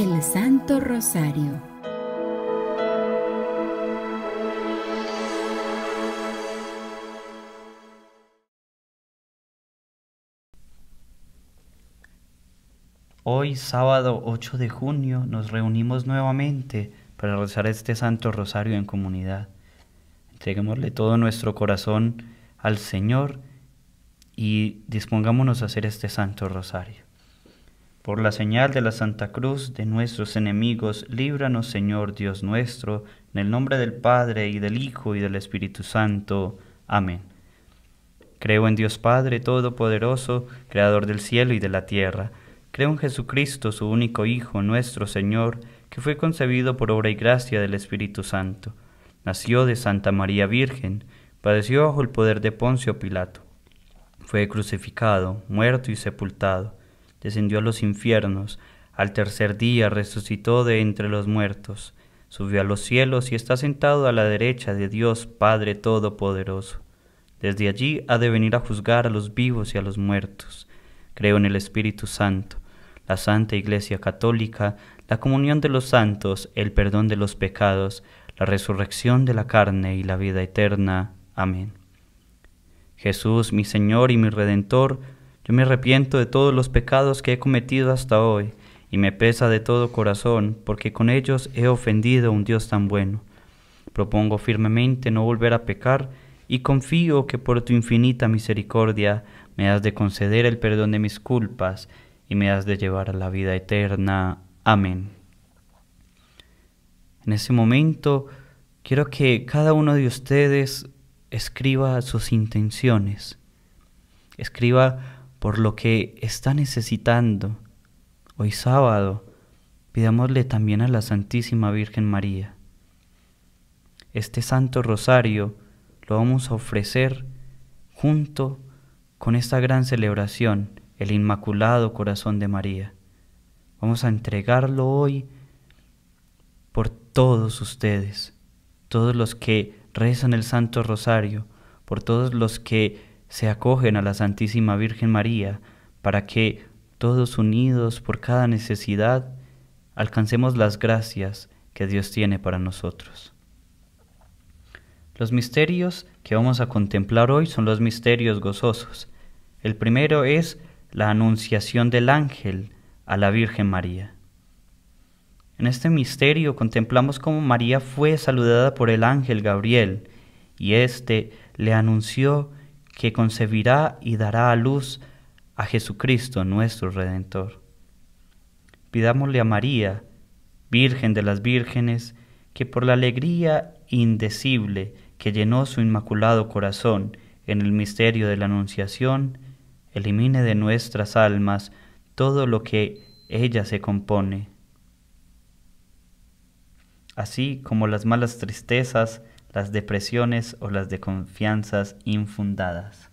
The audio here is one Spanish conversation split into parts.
El Santo Rosario. Hoy, sábado 8 de junio, nos reunimos nuevamente para rezar este Santo Rosario en comunidad. Entreguémosle todo nuestro corazón al Señor y dispongámonos a hacer este Santo Rosario. Por la señal de la Santa Cruz de nuestros enemigos, líbranos Señor Dios nuestro, en el nombre del Padre y del Hijo y del Espíritu Santo. Amén. Creo en Dios Padre Todopoderoso, Creador del cielo y de la tierra. Creo en Jesucristo, su único Hijo, nuestro Señor, que fue concebido por obra y gracia del Espíritu Santo. Nació de Santa María Virgen, padeció bajo el poder de Poncio Pilato. Fue crucificado, muerto y sepultado descendió a los infiernos, al tercer día resucitó de entre los muertos, subió a los cielos y está sentado a la derecha de Dios Padre Todopoderoso. Desde allí ha de venir a juzgar a los vivos y a los muertos. Creo en el Espíritu Santo, la Santa Iglesia Católica, la comunión de los santos, el perdón de los pecados, la resurrección de la carne y la vida eterna. Amén. Jesús, mi Señor y mi Redentor, yo me arrepiento de todos los pecados que he cometido hasta hoy, y me pesa de todo corazón, porque con ellos he ofendido a un Dios tan bueno. Propongo firmemente no volver a pecar, y confío que por tu infinita misericordia me has de conceder el perdón de mis culpas, y me has de llevar a la vida eterna. Amén. En ese momento, quiero que cada uno de ustedes escriba sus intenciones, escriba por lo que está necesitando. Hoy sábado, pidámosle también a la Santísima Virgen María. Este Santo Rosario lo vamos a ofrecer junto con esta gran celebración, el Inmaculado Corazón de María. Vamos a entregarlo hoy por todos ustedes, todos los que rezan el Santo Rosario, por todos los que se acogen a la Santísima Virgen María para que, todos unidos por cada necesidad, alcancemos las gracias que Dios tiene para nosotros. Los misterios que vamos a contemplar hoy son los misterios gozosos. El primero es la anunciación del ángel a la Virgen María. En este misterio contemplamos cómo María fue saludada por el ángel Gabriel y éste le anunció que concebirá y dará a luz a Jesucristo nuestro Redentor. Pidámosle a María, Virgen de las Vírgenes, que por la alegría indecible que llenó su inmaculado corazón en el misterio de la Anunciación, elimine de nuestras almas todo lo que ella se compone. Así como las malas tristezas las depresiones o las desconfianzas infundadas.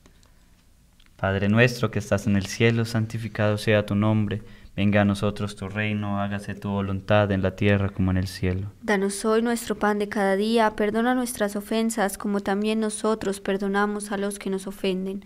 Padre nuestro que estás en el cielo, santificado sea tu nombre, venga a nosotros tu reino, hágase tu voluntad en la tierra como en el cielo. Danos hoy nuestro pan de cada día, perdona nuestras ofensas como también nosotros perdonamos a los que nos ofenden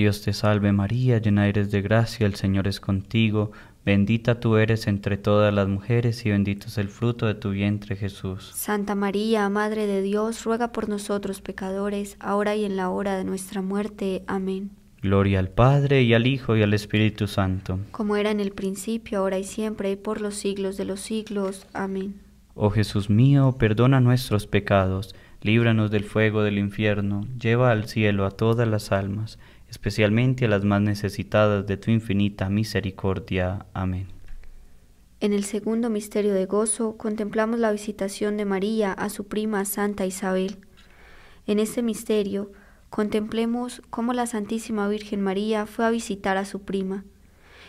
Dios te salve María, llena eres de gracia, el Señor es contigo, bendita tú eres entre todas las mujeres y bendito es el fruto de tu vientre Jesús. Santa María, Madre de Dios, ruega por nosotros pecadores, ahora y en la hora de nuestra muerte. Amén. Gloria al Padre y al Hijo y al Espíritu Santo. Como era en el principio, ahora y siempre, y por los siglos de los siglos. Amén. Oh Jesús mío, perdona nuestros pecados, líbranos del fuego del infierno, lleva al cielo a todas las almas especialmente a las más necesitadas de tu infinita misericordia. Amén. En el segundo misterio de gozo contemplamos la visitación de María a su prima Santa Isabel. En este misterio contemplemos cómo la Santísima Virgen María fue a visitar a su prima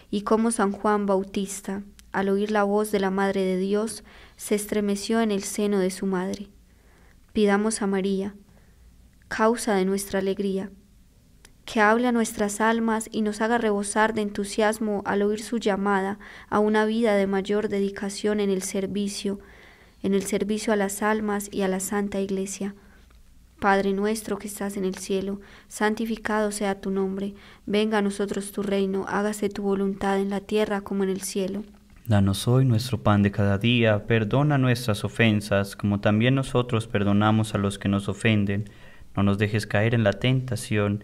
y cómo San Juan Bautista, al oír la voz de la Madre de Dios, se estremeció en el seno de su madre. Pidamos a María, causa de nuestra alegría, que hable a nuestras almas y nos haga rebosar de entusiasmo al oír su llamada a una vida de mayor dedicación en el servicio, en el servicio a las almas y a la Santa Iglesia. Padre nuestro que estás en el cielo, santificado sea tu nombre, venga a nosotros tu reino, hágase tu voluntad en la tierra como en el cielo. Danos hoy nuestro pan de cada día, perdona nuestras ofensas como también nosotros perdonamos a los que nos ofenden, no nos dejes caer en la tentación,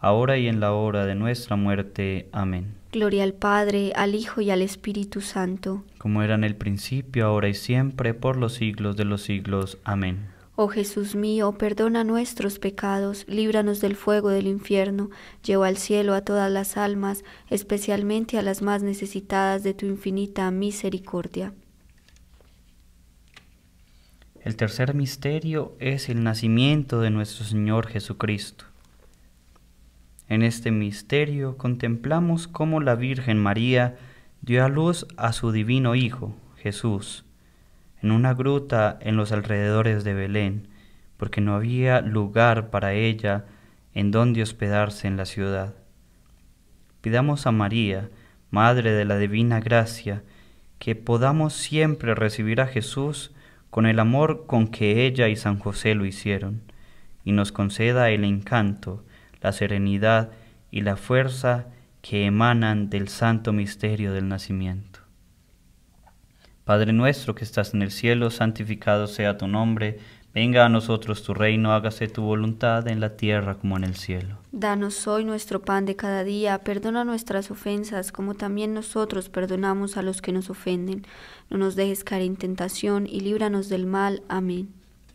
ahora y en la hora de nuestra muerte. Amén. Gloria al Padre, al Hijo y al Espíritu Santo. Como era en el principio, ahora y siempre, por los siglos de los siglos. Amén. Oh Jesús mío, perdona nuestros pecados, líbranos del fuego del infierno, lleva al cielo a todas las almas, especialmente a las más necesitadas de tu infinita misericordia. El tercer misterio es el nacimiento de nuestro Señor Jesucristo. En este misterio contemplamos cómo la Virgen María dio a luz a su divino Hijo, Jesús, en una gruta en los alrededores de Belén, porque no había lugar para ella en donde hospedarse en la ciudad. Pidamos a María, Madre de la Divina Gracia, que podamos siempre recibir a Jesús con el amor con que ella y San José lo hicieron, y nos conceda el encanto, la serenidad y la fuerza que emanan del santo misterio del nacimiento. Padre nuestro que estás en el cielo, santificado sea tu nombre, venga a nosotros tu reino, hágase tu voluntad en la tierra como en el cielo. Danos hoy nuestro pan de cada día, perdona nuestras ofensas como también nosotros perdonamos a los que nos ofenden. No nos dejes caer en tentación y líbranos del mal. Amén.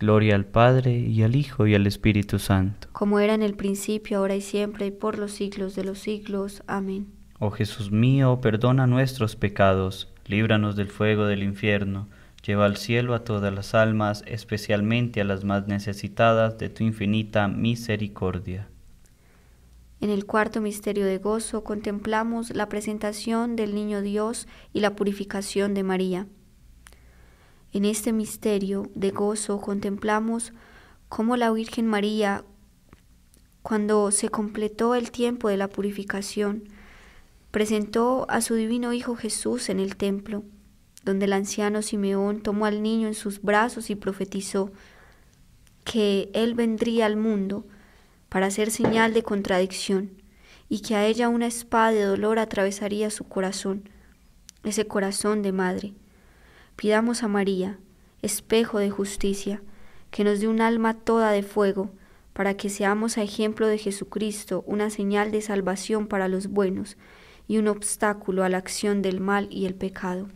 Gloria al Padre y al Hijo y al Espíritu Santo. Como era en el principio, ahora y siempre, y por los siglos de los siglos. Amén. Oh Jesús mío, perdona nuestros pecados, líbranos del fuego del infierno, lleva al cielo a todas las almas, especialmente a las más necesitadas de tu infinita misericordia. En el cuarto misterio de gozo contemplamos la presentación del Niño Dios y la purificación de María. En este misterio de gozo contemplamos cómo la Virgen María, cuando se completó el tiempo de la purificación, presentó a su divino Hijo Jesús en el templo, donde el anciano Simeón tomó al niño en sus brazos y profetizó que él vendría al mundo para ser señal de contradicción y que a ella una espada de dolor atravesaría su corazón, ese corazón de madre. Pidamos a María, espejo de justicia, que nos dé un alma toda de fuego, para que seamos a ejemplo de Jesucristo una señal de salvación para los buenos y un obstáculo a la acción del mal y el pecado.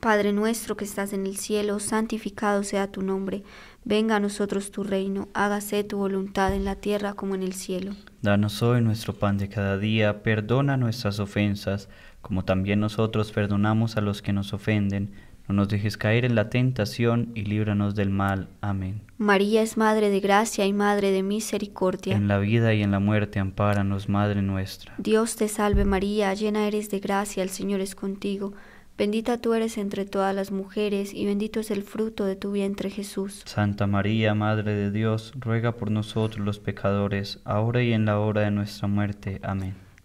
Padre nuestro que estás en el cielo, santificado sea tu nombre, venga a nosotros tu reino, hágase tu voluntad en la tierra como en el cielo. Danos hoy nuestro pan de cada día, perdona nuestras ofensas, como también nosotros perdonamos a los que nos ofenden. No nos dejes caer en la tentación y líbranos del mal. Amén. María es Madre de Gracia y Madre de Misericordia. En la vida y en la muerte, ampáranos, Madre nuestra. Dios te salve María, llena eres de gracia, el Señor es contigo. Bendita tú eres entre todas las mujeres, y bendito es el fruto de tu vientre Jesús. Santa María, Madre de Dios, ruega por nosotros los pecadores, ahora y en la hora de nuestra muerte. Amén.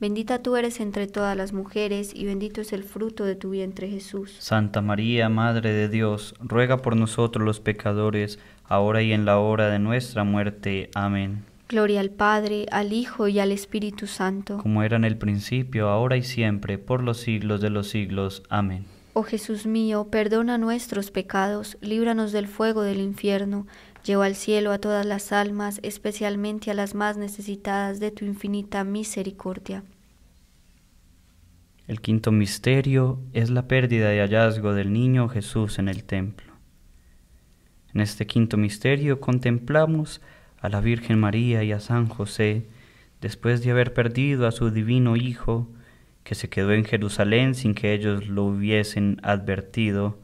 Bendita tú eres entre todas las mujeres, y bendito es el fruto de tu vientre Jesús. Santa María, Madre de Dios, ruega por nosotros los pecadores, ahora y en la hora de nuestra muerte. Amén. Gloria al Padre, al Hijo y al Espíritu Santo. Como era en el principio, ahora y siempre, por los siglos de los siglos. Amén. Oh Jesús mío, perdona nuestros pecados, líbranos del fuego del infierno Lleva al cielo a todas las almas, especialmente a las más necesitadas de tu infinita misericordia. El quinto misterio es la pérdida y hallazgo del niño Jesús en el templo. En este quinto misterio contemplamos a la Virgen María y a San José, después de haber perdido a su divino Hijo, que se quedó en Jerusalén sin que ellos lo hubiesen advertido,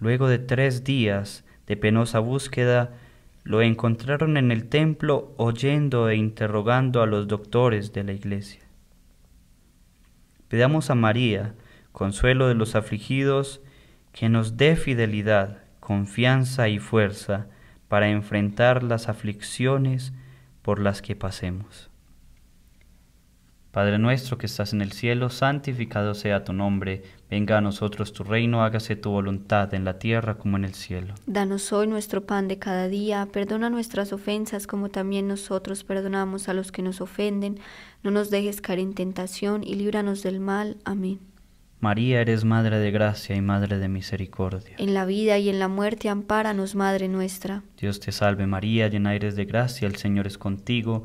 luego de tres días, de penosa búsqueda, lo encontraron en el templo oyendo e interrogando a los doctores de la iglesia. Pedamos a María, consuelo de los afligidos, que nos dé fidelidad, confianza y fuerza para enfrentar las aflicciones por las que pasemos. Padre nuestro que estás en el cielo, santificado sea tu nombre, venga a nosotros tu reino, hágase tu voluntad en la tierra como en el cielo. Danos hoy nuestro pan de cada día, perdona nuestras ofensas como también nosotros perdonamos a los que nos ofenden, no nos dejes caer en tentación y líbranos del mal. Amén. María, eres Madre de gracia y Madre de misericordia. En la vida y en la muerte, ampáranos, Madre nuestra. Dios te salve María, llena eres de gracia, el Señor es contigo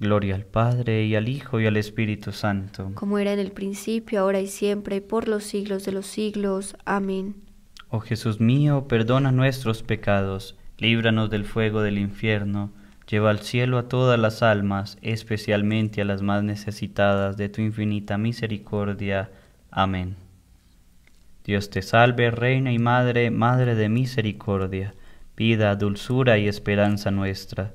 Gloria al Padre y al Hijo y al Espíritu Santo. Como era en el principio, ahora y siempre, por los siglos de los siglos. Amén. Oh Jesús mío, perdona nuestros pecados, líbranos del fuego del infierno, lleva al cielo a todas las almas, especialmente a las más necesitadas de tu infinita misericordia. Amén. Dios te salve, Reina y Madre, Madre de Misericordia, vida, dulzura y esperanza nuestra.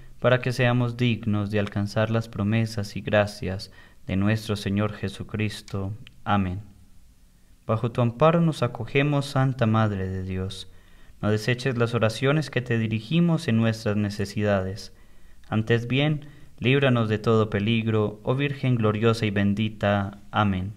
para que seamos dignos de alcanzar las promesas y gracias de nuestro Señor Jesucristo. Amén. Bajo tu amparo nos acogemos, Santa Madre de Dios. No deseches las oraciones que te dirigimos en nuestras necesidades. Antes bien, líbranos de todo peligro, oh Virgen gloriosa y bendita. Amén.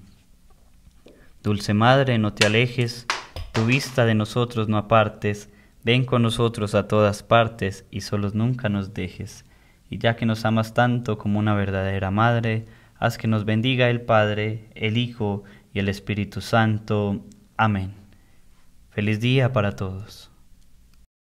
Dulce Madre, no te alejes, tu vista de nosotros no apartes Ven con nosotros a todas partes y solos nunca nos dejes. Y ya que nos amas tanto como una verdadera madre, haz que nos bendiga el Padre, el Hijo y el Espíritu Santo. Amén. Feliz día para todos.